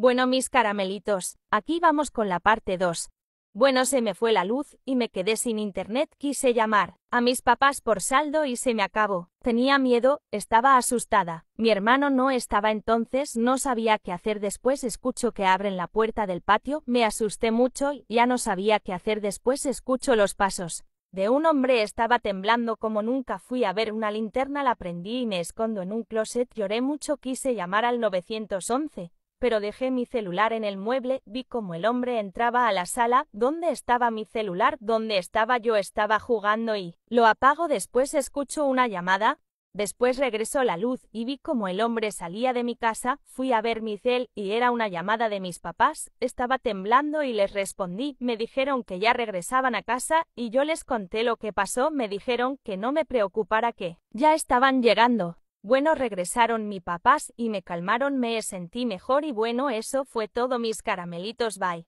Bueno mis caramelitos, aquí vamos con la parte 2. Bueno se me fue la luz y me quedé sin internet, quise llamar a mis papás por saldo y se me acabó. Tenía miedo, estaba asustada. Mi hermano no estaba entonces, no sabía qué hacer después, escucho que abren la puerta del patio, me asusté mucho y ya no sabía qué hacer después, escucho los pasos. De un hombre estaba temblando como nunca fui a ver una linterna, la prendí y me escondo en un closet, lloré mucho, quise llamar al 911, pero dejé mi celular en el mueble, vi como el hombre entraba a la sala, ¿dónde estaba mi celular? ¿Dónde estaba yo? Estaba jugando y lo apago, después escucho una llamada, después regresó la luz y vi como el hombre salía de mi casa, fui a ver mi cel y era una llamada de mis papás, estaba temblando y les respondí, me dijeron que ya regresaban a casa y yo les conté lo que pasó, me dijeron que no me preocupara que ya estaban llegando. Bueno, regresaron mi papás y me calmaron, me sentí mejor y bueno, eso fue todo mis caramelitos, bye.